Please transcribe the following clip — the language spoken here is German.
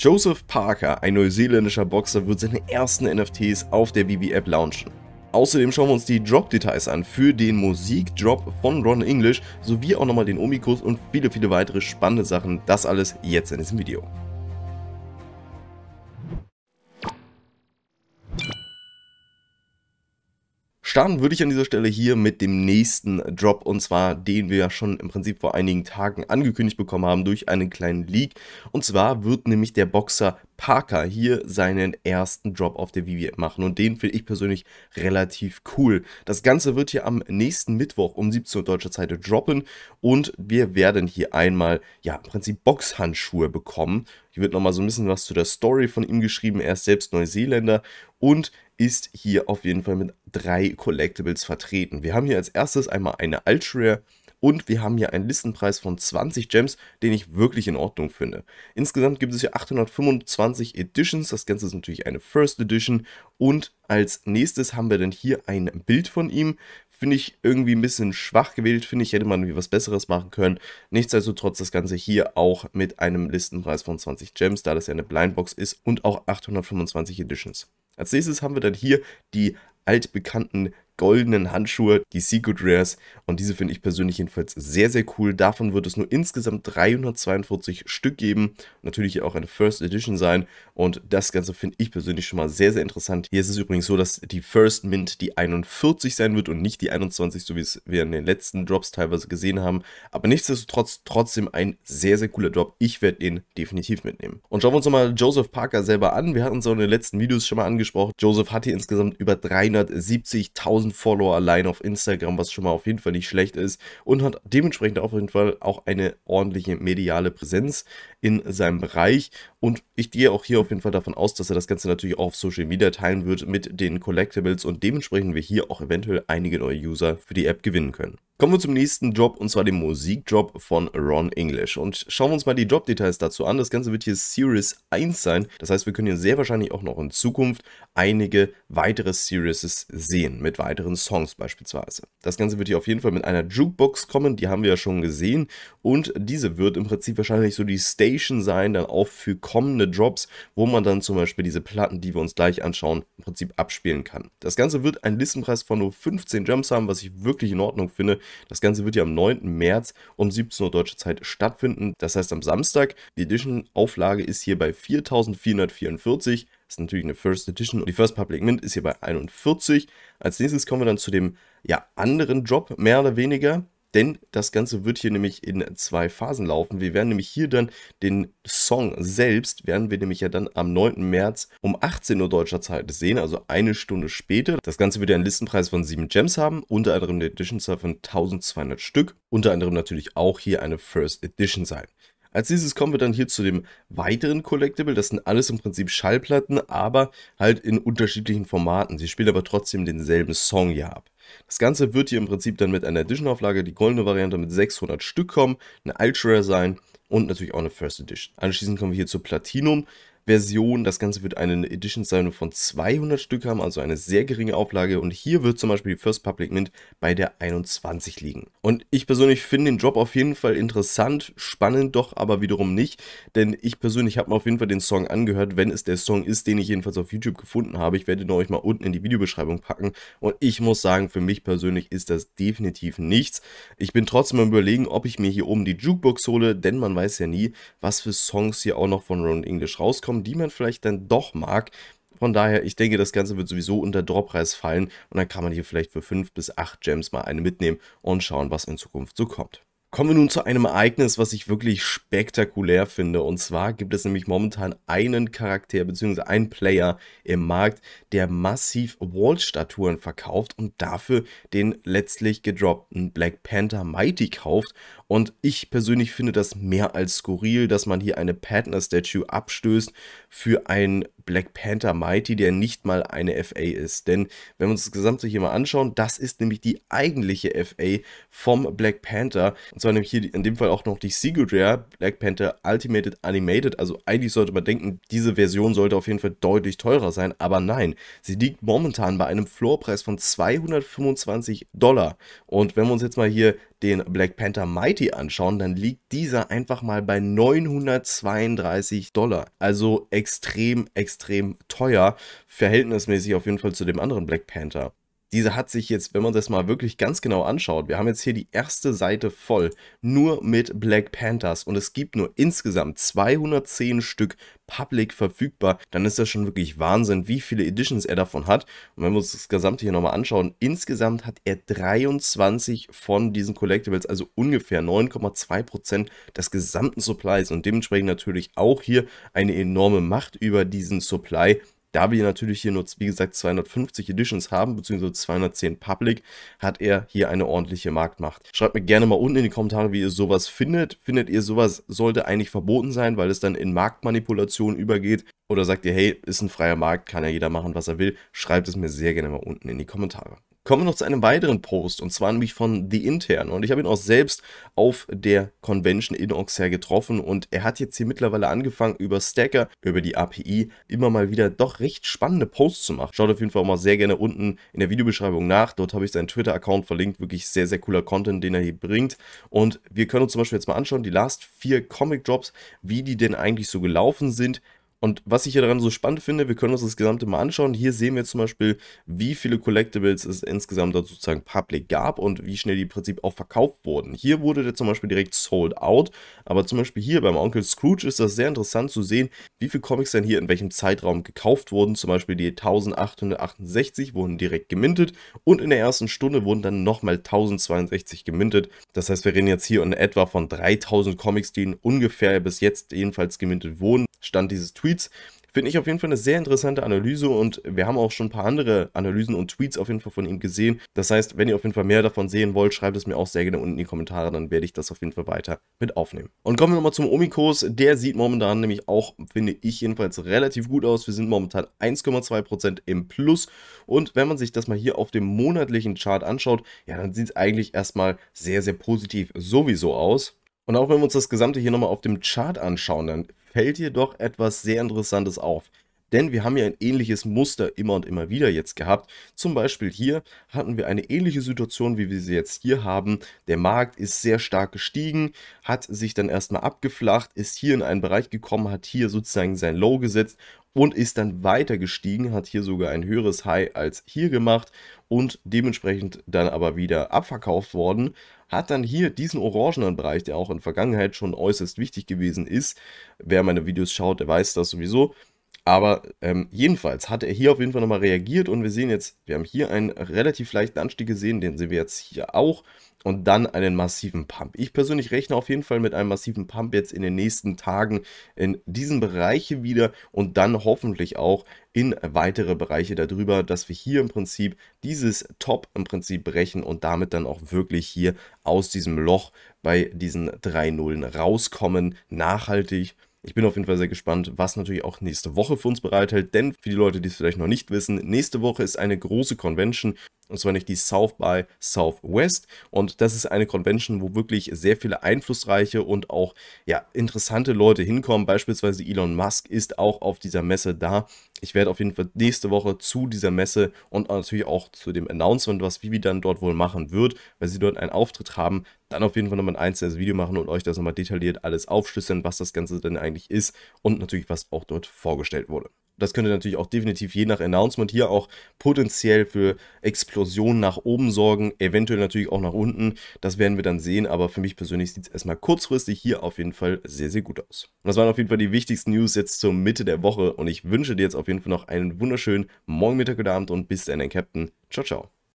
Joseph Parker, ein neuseeländischer Boxer, wird seine ersten NFTs auf der VB-App launchen. Außerdem schauen wir uns die Drop-Details an für den Musikdrop von Ron English sowie auch nochmal den Omikus und viele, viele weitere spannende Sachen. Das alles jetzt in diesem Video. Starten würde ich an dieser Stelle hier mit dem nächsten Drop und zwar den wir ja schon im Prinzip vor einigen Tagen angekündigt bekommen haben durch einen kleinen Leak. Und zwar wird nämlich der Boxer Parker hier seinen ersten Drop auf der Vivi machen und den finde ich persönlich relativ cool. Das Ganze wird hier am nächsten Mittwoch um 17 Uhr deutscher Zeit droppen und wir werden hier einmal, ja, im Prinzip Boxhandschuhe bekommen. Hier wird nochmal so ein bisschen was zu der Story von ihm geschrieben. Er ist selbst Neuseeländer und ist hier auf jeden Fall mit drei Collectibles vertreten. Wir haben hier als erstes einmal eine Altrare und wir haben hier einen Listenpreis von 20 Gems, den ich wirklich in Ordnung finde. Insgesamt gibt es hier 825 Editions, das Ganze ist natürlich eine First Edition und als nächstes haben wir dann hier ein Bild von ihm. Finde ich irgendwie ein bisschen schwach gewählt, finde ich, hätte man irgendwie was Besseres machen können. Nichtsdestotrotz das Ganze hier auch mit einem Listenpreis von 20 Gems, da das ja eine Blindbox ist und auch 825 Editions. Als nächstes haben wir dann hier die altbekannten goldenen Handschuhe, die Secret Rares. Und diese finde ich persönlich jedenfalls sehr, sehr cool. Davon wird es nur insgesamt 342 Stück geben. Natürlich auch eine First Edition sein. Und das Ganze finde ich persönlich schon mal sehr, sehr interessant. Hier ist es übrigens so, dass die First Mint die 41 sein wird und nicht die 21, so wie es wir in den letzten Drops teilweise gesehen haben. Aber nichtsdestotrotz trotzdem ein sehr, sehr cooler Drop. Ich werde den definitiv mitnehmen. Und schauen wir uns nochmal Joseph Parker selber an. Wir hatten es auch in den letzten Videos schon mal angesprochen. Joseph hat hier insgesamt über 370.000 1000 Follower allein auf Instagram, was schon mal auf jeden Fall nicht schlecht ist und hat dementsprechend auf jeden Fall auch eine ordentliche mediale Präsenz in seinem Bereich und ich gehe auch hier auf jeden Fall davon aus, dass er das Ganze natürlich auch auf Social Media teilen wird mit den Collectibles und dementsprechend wir hier auch eventuell einige neue User für die App gewinnen können. Kommen wir zum nächsten Job und zwar dem Musikjob von Ron English. Und schauen wir uns mal die Jobdetails dazu an. Das Ganze wird hier Series 1 sein. Das heißt, wir können hier sehr wahrscheinlich auch noch in Zukunft einige weitere Series sehen, mit weiteren Songs beispielsweise. Das Ganze wird hier auf jeden Fall mit einer Jukebox kommen, die haben wir ja schon gesehen. Und diese wird im Prinzip wahrscheinlich so die Station sein, dann auch für kommende Jobs, wo man dann zum Beispiel diese Platten, die wir uns gleich anschauen, im Prinzip abspielen kann. Das Ganze wird einen Listenpreis von nur 15 Jumps haben, was ich wirklich in Ordnung finde das Ganze wird ja am 9. März um 17 Uhr deutsche Zeit stattfinden. Das heißt am Samstag. Die Edition-Auflage ist hier bei 4444. Das ist natürlich eine First Edition und die First Public Mint ist hier bei 41. Als nächstes kommen wir dann zu dem ja, anderen Drop, mehr oder weniger. Denn das Ganze wird hier nämlich in zwei Phasen laufen. Wir werden nämlich hier dann den Song selbst, werden wir nämlich ja dann am 9. März um 18 Uhr deutscher Zeit sehen, also eine Stunde später. Das Ganze wird einen Listenpreis von 7 Gems haben, unter anderem eine Edition zahl von 1200 Stück, unter anderem natürlich auch hier eine First Edition sein. Als nächstes kommen wir dann hier zu dem weiteren Collectible. Das sind alles im Prinzip Schallplatten, aber halt in unterschiedlichen Formaten. Sie spielen aber trotzdem denselben Song hier ab. Das Ganze wird hier im Prinzip dann mit einer Edition-Auflage, die goldene Variante mit 600 Stück kommen, eine Ultra sein und natürlich auch eine First Edition. Anschließend kommen wir hier zu Platinum. Version. Das Ganze wird eine edition sein von 200 Stück haben, also eine sehr geringe Auflage. Und hier wird zum Beispiel die First Public Mint bei der 21 liegen. Und ich persönlich finde den Job auf jeden Fall interessant, spannend doch aber wiederum nicht, denn ich persönlich habe mir auf jeden Fall den Song angehört, wenn es der Song ist, den ich jedenfalls auf YouTube gefunden habe. Ich werde ihn euch mal unten in die Videobeschreibung packen. Und ich muss sagen, für mich persönlich ist das definitiv nichts. Ich bin trotzdem am überlegen, ob ich mir hier oben die Jukebox hole, denn man weiß ja nie, was für Songs hier auch noch von Ron English rauskommen haben, die man vielleicht dann doch mag. Von daher, ich denke, das Ganze wird sowieso unter Droppreis fallen und dann kann man hier vielleicht für 5 bis 8 Gems mal eine mitnehmen und schauen, was in Zukunft so kommt. Kommen wir nun zu einem Ereignis, was ich wirklich spektakulär finde. Und zwar gibt es nämlich momentan einen Charakter bzw. einen Player im Markt, der massiv Wall-Statuen verkauft und dafür den letztlich gedroppten Black Panther Mighty kauft. Und ich persönlich finde das mehr als skurril, dass man hier eine Patna-Statue abstößt für einen Black Panther Mighty, der nicht mal eine FA ist. Denn wenn wir uns das Gesamte hier mal anschauen, das ist nämlich die eigentliche FA vom Black Panther. Und zwar nämlich hier in dem Fall auch noch die Secret Rare Black Panther Ultimated Animated. Also eigentlich sollte man denken, diese Version sollte auf jeden Fall deutlich teurer sein. Aber nein, sie liegt momentan bei einem Floorpreis von 225 Dollar. Und wenn wir uns jetzt mal hier den Black Panther Mighty anschauen, dann liegt dieser einfach mal bei 932 Dollar. Also extrem, extrem teuer, verhältnismäßig auf jeden Fall zu dem anderen Black Panther diese hat sich jetzt, wenn man das mal wirklich ganz genau anschaut, wir haben jetzt hier die erste Seite voll, nur mit Black Panthers und es gibt nur insgesamt 210 Stück public verfügbar, dann ist das schon wirklich Wahnsinn, wie viele Editions er davon hat. Und wenn wir uns das Gesamte hier nochmal anschauen, insgesamt hat er 23 von diesen Collectibles, also ungefähr 9,2% des gesamten Supplies und dementsprechend natürlich auch hier eine enorme Macht über diesen Supply da wir natürlich hier nur, wie gesagt, 250 Editions haben, beziehungsweise 210 Public, hat er hier eine ordentliche Marktmacht. Schreibt mir gerne mal unten in die Kommentare, wie ihr sowas findet. Findet ihr sowas sollte eigentlich verboten sein, weil es dann in Marktmanipulation übergeht? Oder sagt ihr, hey, ist ein freier Markt, kann ja jeder machen, was er will? Schreibt es mir sehr gerne mal unten in die Kommentare. Kommen wir noch zu einem weiteren Post und zwar nämlich von The Intern und ich habe ihn auch selbst auf der Convention in Auxerre getroffen und er hat jetzt hier mittlerweile angefangen über Stacker, über die API immer mal wieder doch recht spannende Posts zu machen. Schaut auf jeden Fall auch mal sehr gerne unten in der Videobeschreibung nach, dort habe ich seinen Twitter-Account verlinkt, wirklich sehr, sehr cooler Content, den er hier bringt und wir können uns zum Beispiel jetzt mal anschauen, die Last vier Comic Drops, wie die denn eigentlich so gelaufen sind, und was ich hier daran so spannend finde, wir können uns das Gesamte mal anschauen. Hier sehen wir zum Beispiel, wie viele Collectibles es insgesamt sozusagen public gab und wie schnell die im Prinzip auch verkauft wurden. Hier wurde der zum Beispiel direkt sold out, aber zum Beispiel hier beim Onkel Scrooge ist das sehr interessant zu sehen, wie viele Comics dann hier in welchem Zeitraum gekauft wurden. Zum Beispiel die 1868 wurden direkt gemintet und in der ersten Stunde wurden dann nochmal 1062 gemintet. Das heißt, wir reden jetzt hier in etwa von 3000 Comics, die ungefähr bis jetzt jedenfalls gemintet wurden. Stand dieses Tweets. Finde ich auf jeden Fall eine sehr interessante Analyse und wir haben auch schon ein paar andere Analysen und Tweets auf jeden Fall von ihm gesehen. Das heißt, wenn ihr auf jeden Fall mehr davon sehen wollt, schreibt es mir auch sehr gerne unten in die Kommentare, dann werde ich das auf jeden Fall weiter mit aufnehmen. Und kommen wir nochmal zum Omikos. Der sieht momentan nämlich auch, finde ich jedenfalls, relativ gut aus. Wir sind momentan 1,2% im Plus und wenn man sich das mal hier auf dem monatlichen Chart anschaut, ja, dann sieht es eigentlich erstmal sehr, sehr positiv sowieso aus. Und auch wenn wir uns das Gesamte hier nochmal auf dem Chart anschauen, dann fällt hier doch etwas sehr Interessantes auf. Denn wir haben ja ein ähnliches Muster immer und immer wieder jetzt gehabt. Zum Beispiel hier hatten wir eine ähnliche Situation, wie wir sie jetzt hier haben. Der Markt ist sehr stark gestiegen, hat sich dann erstmal abgeflacht, ist hier in einen Bereich gekommen, hat hier sozusagen sein Low gesetzt und ist dann weiter gestiegen, hat hier sogar ein höheres High als hier gemacht und dementsprechend dann aber wieder abverkauft worden, hat dann hier diesen orangenen Bereich, der auch in Vergangenheit schon äußerst wichtig gewesen ist. Wer meine Videos schaut, der weiß das sowieso. Aber ähm, jedenfalls hat er hier auf jeden Fall nochmal reagiert und wir sehen jetzt, wir haben hier einen relativ leichten Anstieg gesehen, den sehen wir jetzt hier auch und dann einen massiven Pump. Ich persönlich rechne auf jeden Fall mit einem massiven Pump jetzt in den nächsten Tagen in diesen Bereiche wieder und dann hoffentlich auch in weitere Bereiche darüber, dass wir hier im Prinzip dieses Top im Prinzip brechen und damit dann auch wirklich hier aus diesem Loch bei diesen drei Nullen rauskommen, nachhaltig ich bin auf jeden Fall sehr gespannt, was natürlich auch nächste Woche für uns bereithält, denn für die Leute, die es vielleicht noch nicht wissen, nächste Woche ist eine große Convention und zwar nicht die South by Southwest. Und das ist eine Convention, wo wirklich sehr viele einflussreiche und auch ja, interessante Leute hinkommen. Beispielsweise Elon Musk ist auch auf dieser Messe da. Ich werde auf jeden Fall nächste Woche zu dieser Messe und natürlich auch zu dem Announcement, was Vivi dann dort wohl machen wird, weil sie dort einen Auftritt haben, dann auf jeden Fall nochmal ein einzelnes Video machen und euch das nochmal detailliert alles aufschlüsseln, was das Ganze denn eigentlich ist und natürlich, was auch dort vorgestellt wurde das könnte natürlich auch definitiv je nach Announcement hier auch potenziell für Explosionen nach oben sorgen, eventuell natürlich auch nach unten. Das werden wir dann sehen, aber für mich persönlich sieht es erstmal kurzfristig hier auf jeden Fall sehr, sehr gut aus. Und das waren auf jeden Fall die wichtigsten News jetzt zur Mitte der Woche und ich wünsche dir jetzt auf jeden Fall noch einen wunderschönen Morgen, Mittag oder Abend und bis dann, Captain. Ciao, ciao.